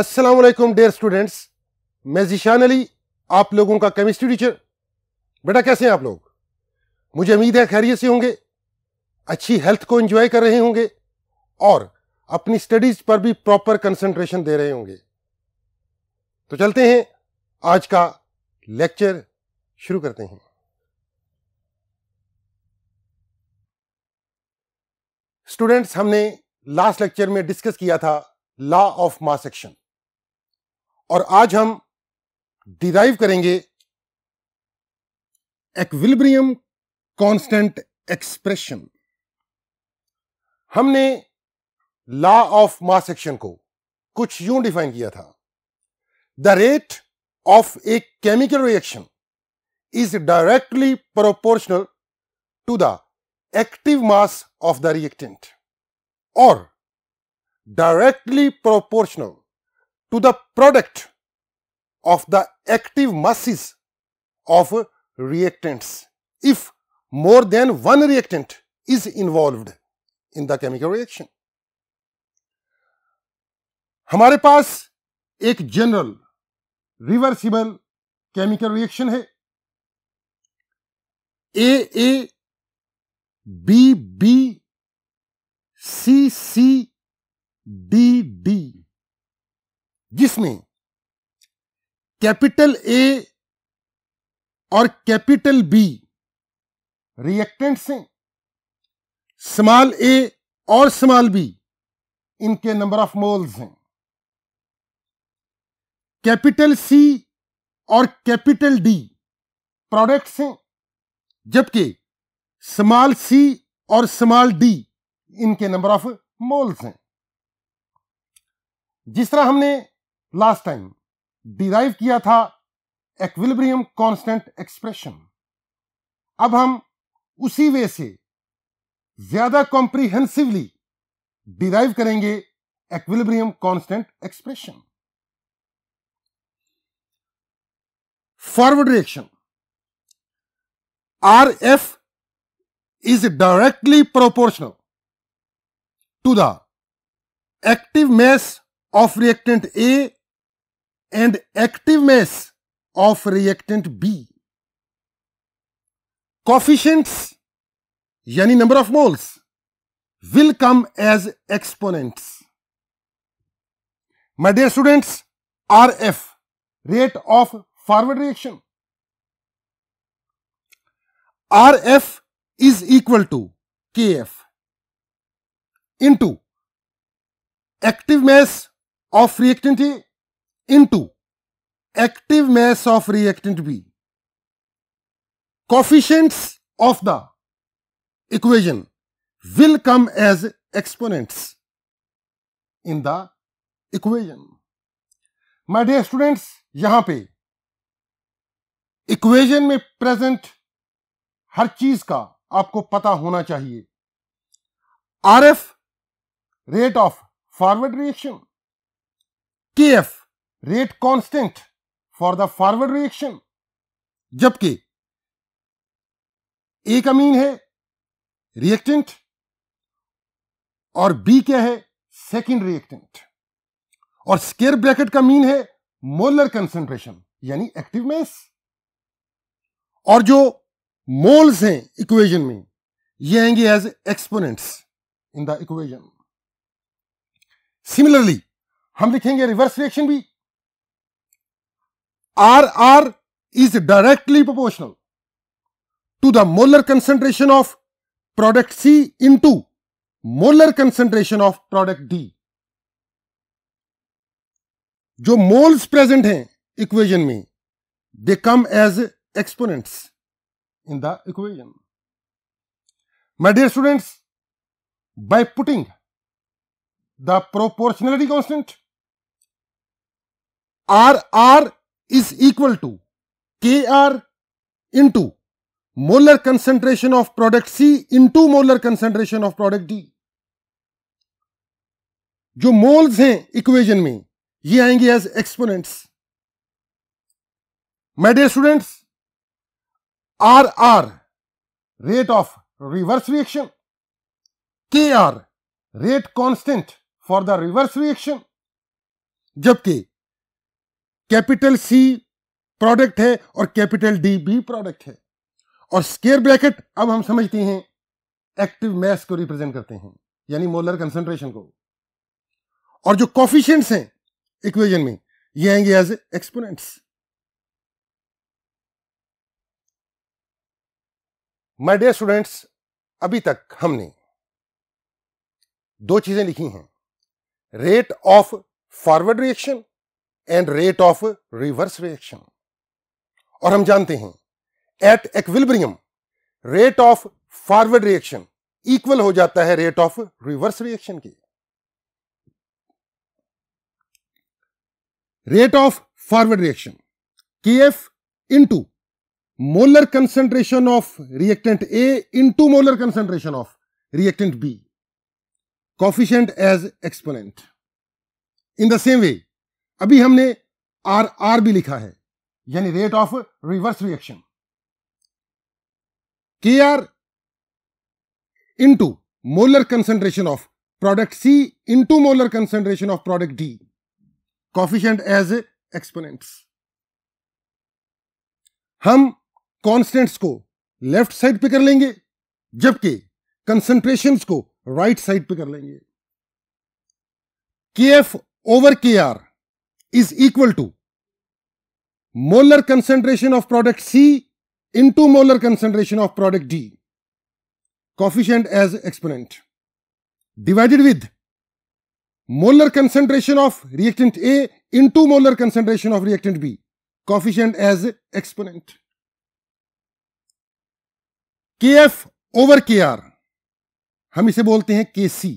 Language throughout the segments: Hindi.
अस्सलाम वालेकुम डेयर स्टूडेंट्स मैं जीशान अली आप लोगों का केमिस्ट्री टीचर बेटा कैसे हैं आप लोग मुझे उम्मीद है खैरियत से होंगे अच्छी हेल्थ को एंजॉय कर रहे होंगे और अपनी स्टडीज पर भी प्रॉपर कंसंट्रेशन दे रहे होंगे तो चलते हैं आज का लेक्चर शुरू करते हैं स्टूडेंट्स हमने लास्ट लेक्चर में डिस्कस किया था लॉ ऑफ मास एक्शन और आज हम डिराइव करेंगे एक्विलिब्रियम कांस्टेंट एक्सप्रेशन हमने लॉ ऑफ मास एक्शन को कुछ यूं डिफाइन किया था the rate of a chemical reaction is directly proportional to the active mass of the reactant और directly proportional to the product of the active masses of reactants if more than one reactant is involved in the chemical reaction. हमारे पास एक जनरल रिवर्सिबल केमिकल रिएक्शन है A A B B C C D D जिसमें कैपिटल ए और कैपिटल बी रिएक्टेंट्स हैं स्मॉल ए और स्मॉल बी इनके नंबर ऑफ मोल्स हैं कैपिटल सी और कैपिटल डी प्रोडक्ट्स हैं जबकि स्मॉल सी और स्मॉल डी इनके नंबर ऑफ मोल्स हैं जिस तरह हमने लास्ट टाइम डिराइव किया था एक्विलिब्रियम कांस्टेंट एक्सप्रेशन अब हम उसी वे से ज्यादा कॉम्प्रिहेंसिवली डिराइव करेंगे equilibrium constant expression forward reaction R F is directly proportional to the active mass of reactant A and active mass of reactant B. Coefficients यानी number of moles will come as exponents. My dear students, RF, rate of forward reaction. RF is equal to KF into active mass of reactant A into active mass of reactant B. Coefficients of the equation will come as exponents in the equation. My dear students, यहां पे इक्वेशन में प्रेजेंट हर चीज का आपको पता होना चाहिए R F rate of forward reaction के F rate constant for the forward reaction जबकि का अमीन है रिएक्टेंट और बी क्या है सेकेंड रिएक्टेंट और स्केयर ब्रैकेट का मीन है मोलर कंसेंट्रेशन यानी एक्टिव मेस और जो मोल्स हैं इक्वेशन में ये आएंगे as exponents in the equation similarly हम लिखेंगे रिवर्स रिएक्शन भी R R is directly proportional to the molar concentration of product C into molar concentration of product D जो मोल्स प्रेजेंट हैं इक्वेजन में they come as exponents in the equation my dear students by putting the proportionality constant R R equal to K R into molar concentration of product C into molar concentration of product D जो मोल्स हैं इक्वेशन में ये आएंगे as exponents my dear students R R rate of reverse reaction K R rate constant for the reverse reaction जबकि कैपिटल सी प्रोडक्ट है और कैपिटल डी भी प्रोडक्ट है और स्केयर ब्रैकेट अब हम समझते हैं एक्टिव मैस को रिप्रेजेंट करते हैं यानी मोलर कंसंट्रेशन को और जो कॉफिशियंट्स हैं इक्वेशन में ये आएंगे as exponents my dear students अभी तक हमने दो चीजें लिखी हैं rate of forward reaction and rate of reverse reaction और हम जानते हैं at equilibrium rate of forward reaction equal हो जाता है रेट ऑफ रिवर्स रिएक्शन के रेट ऑफ फॉरवर्ड रिएक्शन के F into molar concentration of reactant A into molar concentration of reactant B coefficient as exponent in the same way अभी हमने आर आर भी लिखा है यानी rate of reverse reaction K R into molar concentration of product C into molar concentration of product D coefficient as exponents हम कॉन्स्टेंट्स को लेफ्ट साइड पे कर लेंगे जबकि कंसेंट्रेशन को राइट साइड पे कर लेंगे K F over K R is equal to molar concentration of product C into molar concentration of product D, coefficient as exponent, divided with molar concentration of reactant A into molar concentration of reactant B, coefficient as exponent. Kf over K R हम इसे बोलते हैं के सी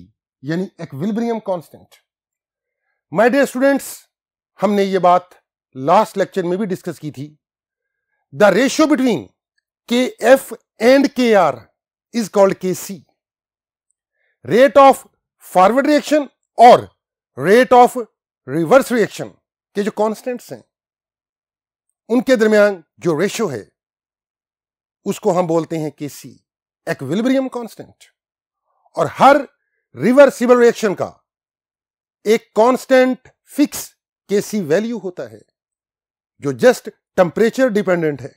यानी equilibrium constant my dear students हमने ये बात लास्ट लेक्चर में भी डिस्कस की थी the ratio between K F and K R is called K C rate of forward reaction और रेट ऑफ रिवर्स रिएक्शन के जो कॉन्स्टेंट्स हैं उनके दरमियान जो रेशियो है उसको हम बोलते हैं के सी एक्विलिब्रियम कॉन्स्टेंट और हर रिवर्सिबल रिएक्शन का एक कॉन्स्टेंट फिक्स के सी वैल्यू होता है जो जस्ट टेम्परेचर डिपेंडेंट है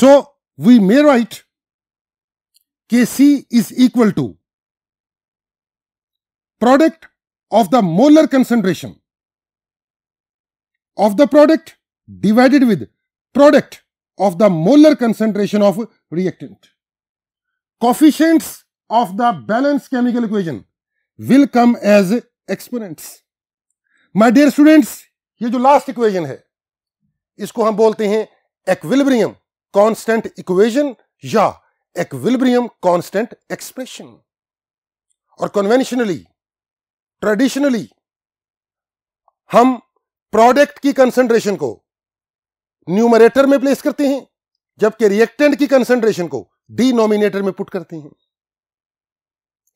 so we may write K C is equal to product of the molar concentration of the product divided with product of the molar concentration of reactant coefficients of the balance chemical equation will come as exponents my dear students ये जो लास्ट इक्वेशन है इसको हम बोलते हैं एक्विलिब्रियम कांस्टेंट इक्वेशन या एक्विलिब्रियम कांस्टेंट एक्सप्रेशन और कन्वेंशनली ट्रेडिशनली हम प्रोडक्ट की कंसंट्रेशन को न्यूमरेटर में प्लेस करते हैं जबकि रिएक्टेंट की कंसंट्रेशन को डिनोमिनेटर में पुट करते हैं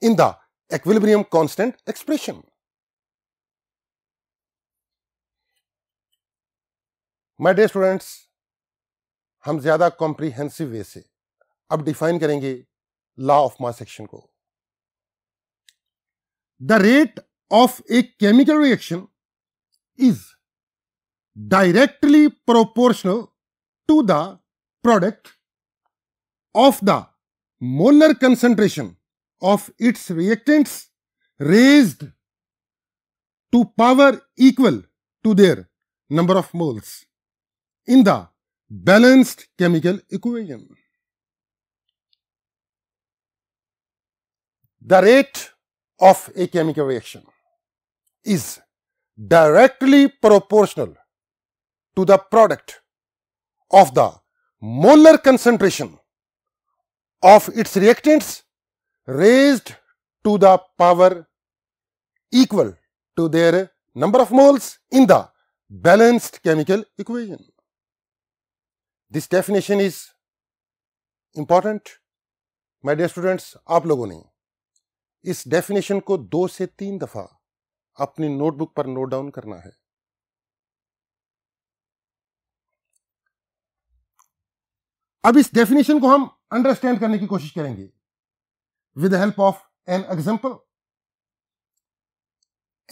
in the equilibrium constant expression my dear students हम ज्यादा कॉम्प्रीहेंसिव वे से अब डिफाइन करेंगे लॉ ऑफ मास एक्शन को the rate of a chemical reaction is directly proportional to the product of the molar concentration of its reactants raise to power equal to their number of moles in the balanced chemical equation. The rate of a chemical reaction is directly proportional to the product of the molar concentration of its reactants raised to the power equal to their number of moles in the balanced chemical equation. This definition is important my dear students आप लोगों ने इस डेफिनेशन को दो से तीन दफा अपनी नोटबुक पर नोट डाउन करना है अब इस डेफिनेशन को हम अंडरस्टैंड करने की कोशिश करेंगे with help of an example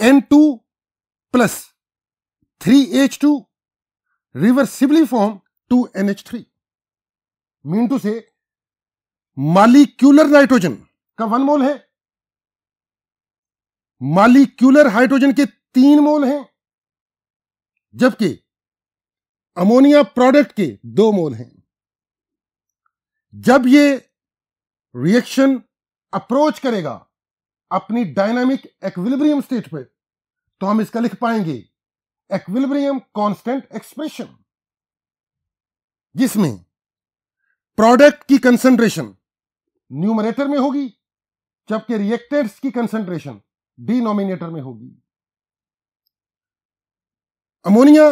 N two plus three H two reversibly form two N H three mean two से मालिक्यूलर नाइट्रोजन का वन मोल है मालिक्यूलर हाइड्रोजन के तीन मोल हैं जबकि अमोनिया प्रोडक्ट के दो मोल हैं जब ये रिएक्शन अप्रोच करेगा अपनी डायनामिक एक्विलिब्रियम स्टेट पे तो हम इसका लिख पाएंगे एक्विलिब्रियम कांस्टेंट एक्सप्रेशन जिसमें प्रोडक्ट की कंसंट्रेशन न्यूमरेटर में होगी जबकि रिएक्टेंट्स की कंसंट्रेशन डिनोमिनेटर में होगी अमोनिया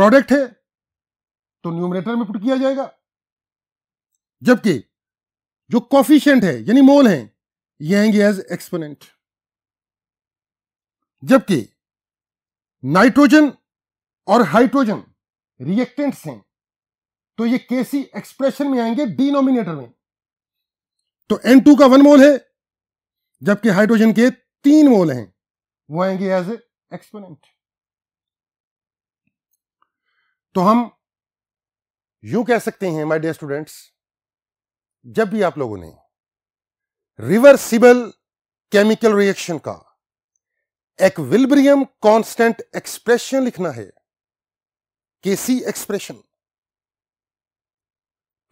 प्रोडक्ट है तो न्यूमरेटर में पुट किया जाएगा जबकि जो कॉफिशियंट है यानी मोल है ये आएंगे एज एक्सपोनेंट जबकि नाइट्रोजन और हाइड्रोजन रिएक्टेंट्स हैं तो ये केसी एक्सप्रेशन में आएंगे डिनोमिनेटर में तो एन टू का वन मोल है जबकि हाइड्रोजन के तीन मोल हैं वो आएंगे एज एक्सपोनेंट तो हम यू कह सकते हैं माय डियर स्टूडेंट्स जब भी आप लोगों ने रिवर्सिबल केमिकल रिएक्शन का एक्विलिब्रियम कांस्टेंट एक्सप्रेशन लिखना है केसी एक्सप्रेशन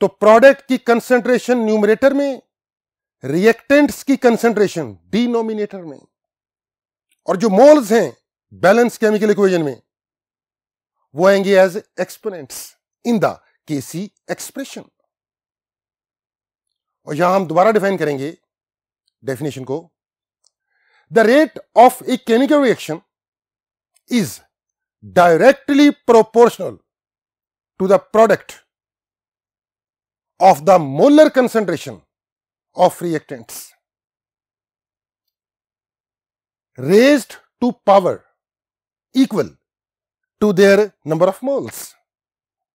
तो प्रोडक्ट की कंसंट्रेशन न्यूमरेटर में रिएक्टेंट्स की कंसंट्रेशन डिनोमिनेटर में और जो मोल्स हैं बैलेंस केमिकल इक्वेशन में वो आएंगे as exponents in the K C expression और यहां हम दोबारा डिफाइन करेंगे डेफिनेशन को the rate of a chemical reaction is directly proportional to the product of the molar concentration of reactants raised to power equal to their number of moles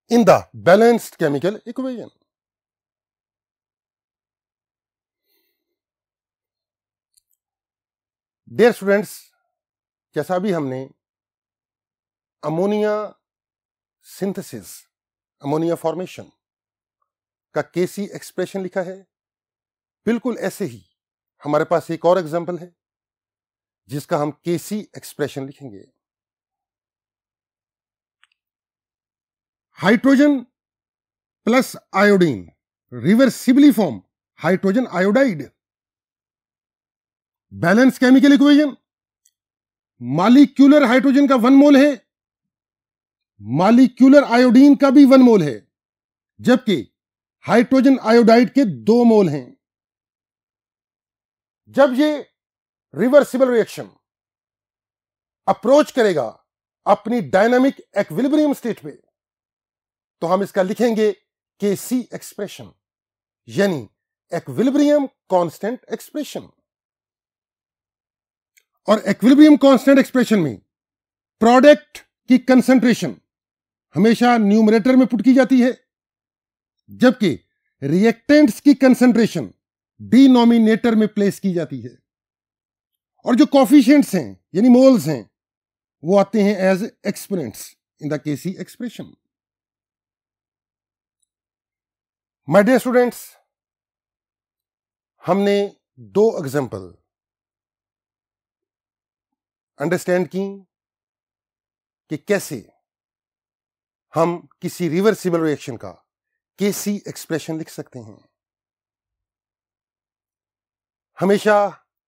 in the balanced chemical equation. Dear students, जैसा भी हमने अमोनिया सिंथेसिस अमोनिया फॉर्मेशन का केसी एक्सप्रेशन लिखा है बिल्कुल ऐसे ही हमारे पास एक और एग्जाम्पल है जिसका हम केसी एक्सप्रेशन लिखेंगे hydrogen plus iodine reversibly form hydrogen iodide balance chemical equation molecular hydrogen का वन मोल है मालिक्यूलर आयोडीन का भी वन मोल है जबकि हाइड्रोजन आयोडाइड के दो मोल हैं जब ये रिवर्सिबल रिएक्शन अप्रोच करेगा अपनी डायनामिक एक्विलिब्रियम स्टेट पे तो हम इसका लिखेंगे के सी एक्सप्रेशन यानी एक्विलिब्रियम कांस्टेंट एक्सप्रेशन और एक्विलिब्रियम कांस्टेंट एक्सप्रेशन में प्रोडक्ट की कंसंट्रेशन हमेशा न्यूमरेटर में पुट की जाती है जबकि रिएक्टेंट्स की कंसंट्रेशन डिनोमिनेटर में प्लेस की जाती है और जो कॉफिशियंट्स हैं यानी मोल्स हैं वो आते हैं as exponents in the K C expression my dear students हमने दो एग्जाम्पल अंडरस्टैंड की कि कैसे हम किसी रिवर्सिबल रिएक्शन का केसी एक्सप्रेशन लिख सकते हैं हमेशा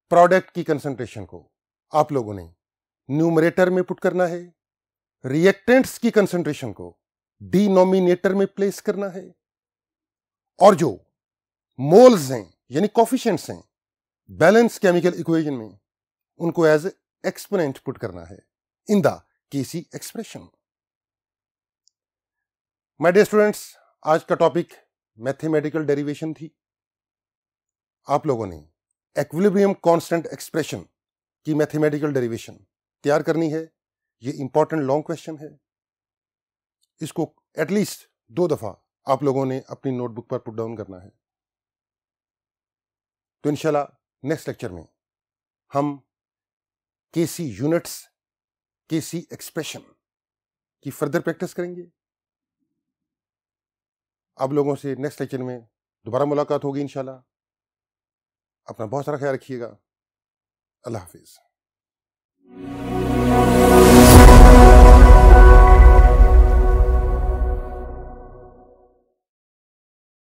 प्रोडक्ट की कंसंट्रेशन को आप लोगों ने न्यूमरेटर में पुट करना है रिएक्टेंट्स की कंसंट्रेशन को डिनोमिनेटर में प्लेस करना है और जो मोल्स हैं यानी कॉफिशेंट्स हैं बैलेंस केमिकल इक्वेशन में उनको एज एक्सपोनेंट पुट करना है in the K C expression my dear students आज का टॉपिक मैथमेटिकल डेरिवेशन थी आप लोगों ने एक्विलिब्रियम कांस्टेंट एक्सप्रेशन की मैथमेटिकल डेरिवेशन तैयार करनी है ये इंपॉर्टेंट लॉन्ग क्वेश्चन है इसको एटलीस्ट दो दफा आप लोगों ने अपनी नोटबुक पर पुट डाउन करना है तो इनशाला नेक्स्ट लेक्चर में हम के सी यूनिट्स के सी एक्सप्रेशन की फर्दर प्रैक्टिस करेंगे आप लोगों से नेक्स्ट लेक्चर में दोबारा मुलाकात होगी इन अपना बहुत सारा ख्याल रखिएगा अल्लाह हाफिज़